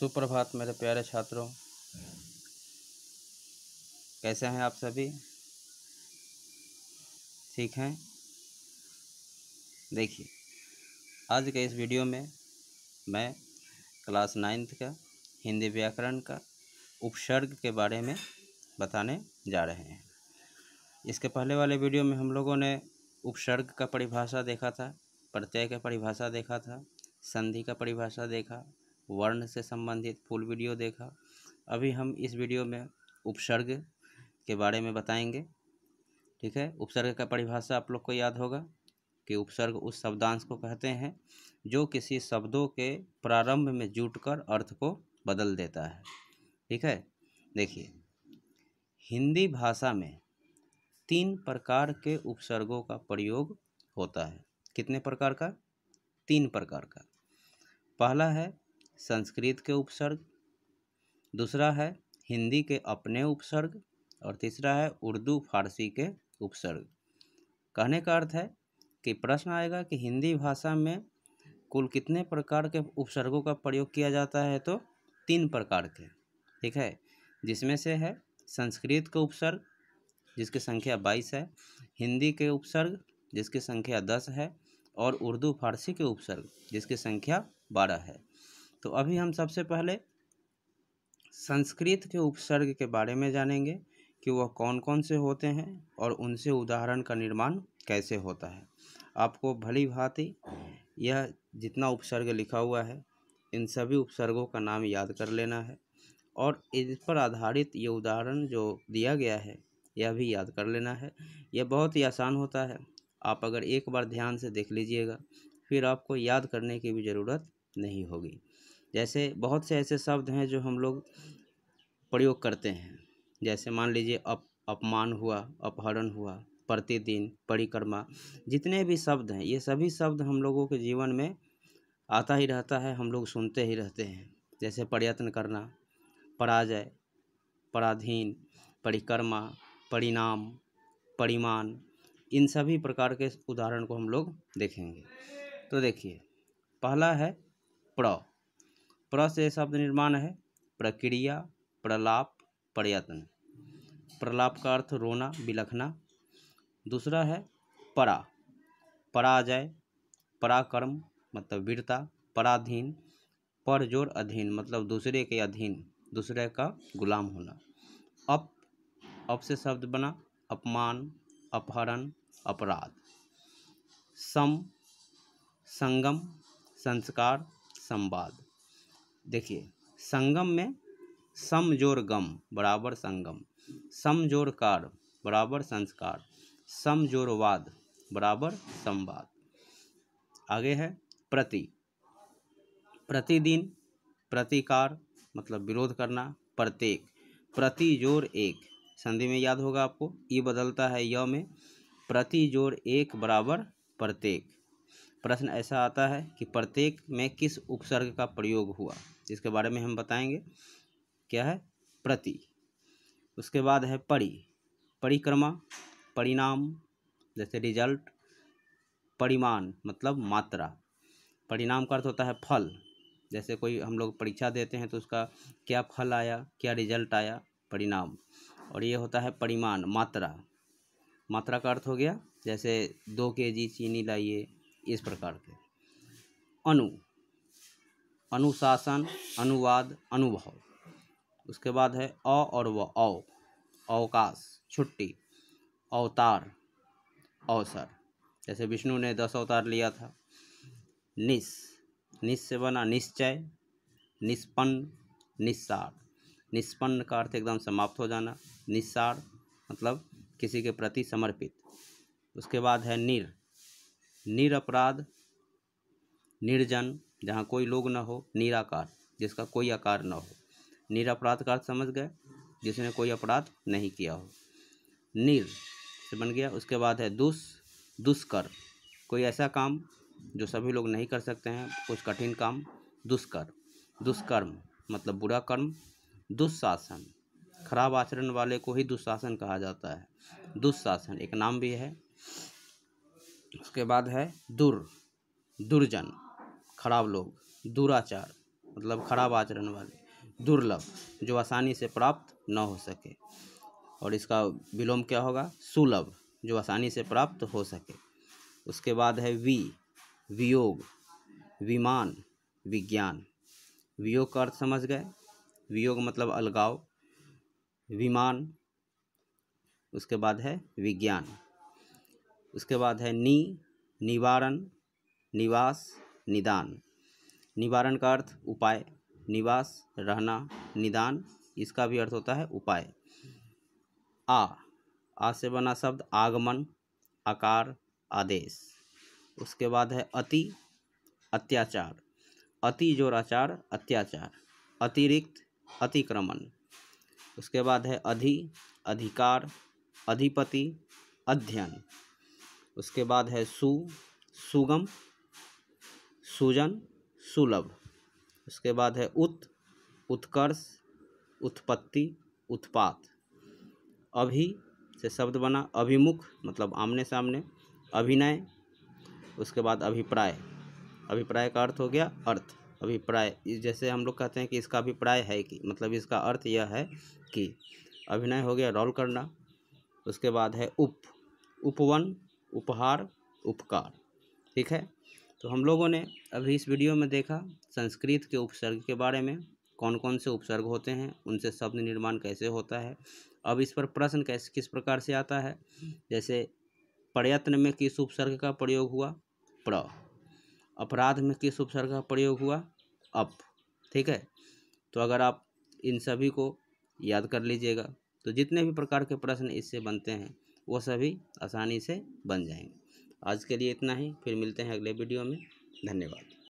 सुप्रभात मेरे प्यारे छात्रों कैसे हैं आप सभी ठीक हैं देखिए आज के इस वीडियो में मैं क्लास नाइन्थ का हिंदी व्याकरण का उपसर्ग के बारे में बताने जा रहे हैं इसके पहले वाले वीडियो में हम लोगों ने उपसर्ग का परिभाषा देखा था प्रत्यय का परिभाषा देखा था संधि का परिभाषा देखा वर्ण से संबंधित फुल वीडियो देखा अभी हम इस वीडियो में उपसर्ग के बारे में बताएंगे ठीक है उपसर्ग का परिभाषा आप लोग को याद होगा कि उपसर्ग उस शब्दांश को कहते हैं जो किसी शब्दों के प्रारंभ में जुटकर अर्थ को बदल देता है ठीक है देखिए हिंदी भाषा में तीन प्रकार के उपसर्गों का प्रयोग होता है कितने प्रकार का तीन प्रकार का पहला है संस्कृत के उपसर्ग दूसरा है हिंदी के अपने उपसर्ग और तीसरा है उर्दू फारसी के उपसर्ग कहने का अर्थ है कि प्रश्न आएगा कि हिंदी भाषा में कुल कितने प्रकार के उपसर्गों का प्रयोग किया जाता है तो तीन प्रकार के ठीक है जिसमें से है संस्कृत का उपसर्ग जिसकी संख्या बाईस है हिंदी के उपसर्ग जिसकी संख्या दस है और उर्दू फारसी के उपसर्ग जिसकी संख्या बारह है तो अभी हम सबसे पहले संस्कृत के उपसर्ग के बारे में जानेंगे कि वह कौन कौन से होते हैं और उनसे उदाहरण का निर्माण कैसे होता है आपको भली भांति यह जितना उपसर्ग लिखा हुआ है इन सभी उपसर्गों का नाम याद कर लेना है और इस पर आधारित ये उदाहरण जो दिया गया है यह भी याद कर लेना है यह बहुत ही आसान होता है आप अगर एक बार ध्यान से देख लीजिएगा फिर आपको याद करने की भी ज़रूरत नहीं होगी जैसे बहुत से ऐसे शब्द हैं जो हम लोग प्रयोग करते हैं जैसे मान लीजिए अप अपमान हुआ अपहरण हुआ प्रतिदिन परिक्रमा जितने भी शब्द हैं ये सभी शब्द हम लोगों के जीवन में आता ही रहता है हम लोग सुनते ही रहते हैं जैसे प्रयत्न करना पराजय पराधीन परिक्रमा परिणाम परिमान इन सभी प्रकार के उदाहरण को हम लोग देखेंगे तो देखिए पहला है प्र प्र से शब्द निर्माण है प्रक्रिया प्रलाप प्रयत्न प्रलाप का अर्थ रोना बिलखना दूसरा है परा पराजय पराक्रम मतलब वीरता पराधीन पर जोर अधीन मतलब दूसरे के अधीन दूसरे का गुलाम होना अप अप से शब्द बना अपमान अपहरण अपराध सम संगम संस्कार संवाद देखिए संगम में सम जोर गम बराबर संगम सम जोर कार बराबर संस्कार सम जोर वाद बराबर संवाद आगे है प्रति प्रतिदिन प्रतिकार मतलब विरोध करना प्रत्येक प्रति जोर एक संधि में याद होगा आपको ई बदलता है य में प्रति जोर एक बराबर प्रत्येक प्रश्न ऐसा आता है कि प्रत्येक में किस उपसर्ग का प्रयोग हुआ जिसके बारे में हम बताएंगे क्या है प्रति उसके बाद है परी परिक्रमा परिणाम जैसे रिजल्ट परिमाण मतलब मात्रा परिणाम का अर्थ होता है फल जैसे कोई हम लोग परीक्षा देते हैं तो उसका क्या फल आया क्या रिजल्ट आया परिणाम और ये होता है परिमाण मात्रा मात्रा का अर्थ हो गया जैसे दो के जी चीनी लाइए इस प्रकार के अनु अनुशासन अनुवाद अनुभव उसके बाद है अ और व औ अवकाश छुट्टी अवतार अवसर जैसे विष्णु ने दस अवतार लिया था निस निस से बना निश्चय निष्पन्न निस्सार निष्पन्न का अर्थ एकदम समाप्त हो जाना निस्सार मतलब किसी के प्रति समर्पित उसके बाद है निर निरअपराध निर्जन जहाँ कोई लोग ना हो निराकार जिसका कोई आकार न हो निरअपराध का अर्थ समझ गए जिसने कोई अपराध नहीं किया हो निर से बन गया उसके बाद है दुष दुष्कर कोई ऐसा काम जो सभी लोग नहीं कर सकते हैं कुछ कठिन काम दुष्कर दुष्कर्म मतलब बुरा कर्म दुशासन खराब आचरण वाले को ही दुशासन कहा जाता है दुशासन एक नाम भी है उसके बाद है दुर दुर्जन खराब लोग दुराचार मतलब खराब आचरण वाले दुर्लभ जो आसानी से प्राप्त न हो सके और इसका विलोम क्या होगा सुलभ जो आसानी से प्राप्त हो सके उसके बाद है वी वियोग विमान विज्ञान वियोग का अर्थ समझ गए वियोग मतलब अलगाव विमान उसके बाद है विज्ञान उसके बाद है नी निवारण निवास निदान निवारण का अर्थ उपाय निवास रहना निदान इसका भी अर्थ होता है उपाय आ आ से बना शब्द आगमन आकार आदेश उसके बाद है अति अत्याचार अति जोराचार अत्याचार अतिरिक्त अतिक्रमण उसके बाद है अधि अधिकार अधिपति अध्ययन उसके बाद है सु सुगम सुजन सुलभ उसके बाद है उत उत्कर्ष उत्पत्ति उत्पात अभी से शब्द बना अभिमुख मतलब आमने सामने अभिनय उसके बाद अभिप्राय अभिप्राय का अर्थ हो गया अर्थ अभिप्राय जैसे हम लोग कहते हैं कि इसका अभिप्राय है कि मतलब इसका अर्थ यह है कि अभिनय हो गया रोल करना उसके बाद है उप उपवन उपहार उपकार ठीक है तो हम लोगों ने अभी इस वीडियो में देखा संस्कृत के उपसर्ग के बारे में कौन कौन से उपसर्ग होते हैं उनसे शब्द निर्माण कैसे होता है अब इस पर प्रश्न कैसे किस प्रकार से आता है जैसे प्रयत्न में किस उपसर्ग का प्रयोग हुआ प्र अपराध में किस उपसर्ग का प्रयोग हुआ अप ठीक है तो अगर आप इन सभी को याद कर लीजिएगा तो जितने भी प्रकार के प्रश्न इससे बनते हैं वो सभी आसानी से बन जाएंगे आज के लिए इतना ही फिर मिलते हैं अगले वीडियो में धन्यवाद